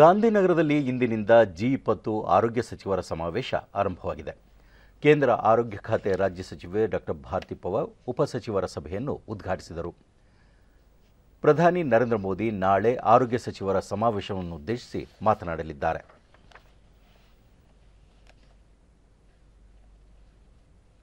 ಗಾಂಧಿನಗರದಲ್ಲಿ ಇಂದಿನಿಂದ ಜಿ ಇಪ್ಪತ್ತು ಆರೋಗ್ಯ ಸಚಿವರ ಸಮಾವೇಶ ಆರಂಭವಾಗಿದೆ ಕೇಂದ್ರ ಆರೋಗ್ಯ ಖಾತೆ ರಾಜ್ಯ ಸಚಿವೆ ಡಾಕ್ಟರ್ ಭಾರತಿ ಪವಾರ್ ಉಪಸಚಿವರ ಸಭೆಯನ್ನು ಉದ್ಘಾಟಿಸಿದರು ಪ್ರಧಾನಿ ನರೇಂದ್ರ ಮೋದಿ ನಾಳೆ ಆರೋಗ್ಯ ಸಚಿವರ ಸಮಾವೇಶವನ್ನು ಉದ್ದೇಶಿಸಿ ಮಾತನಾಡಲಿದ್ದಾರೆ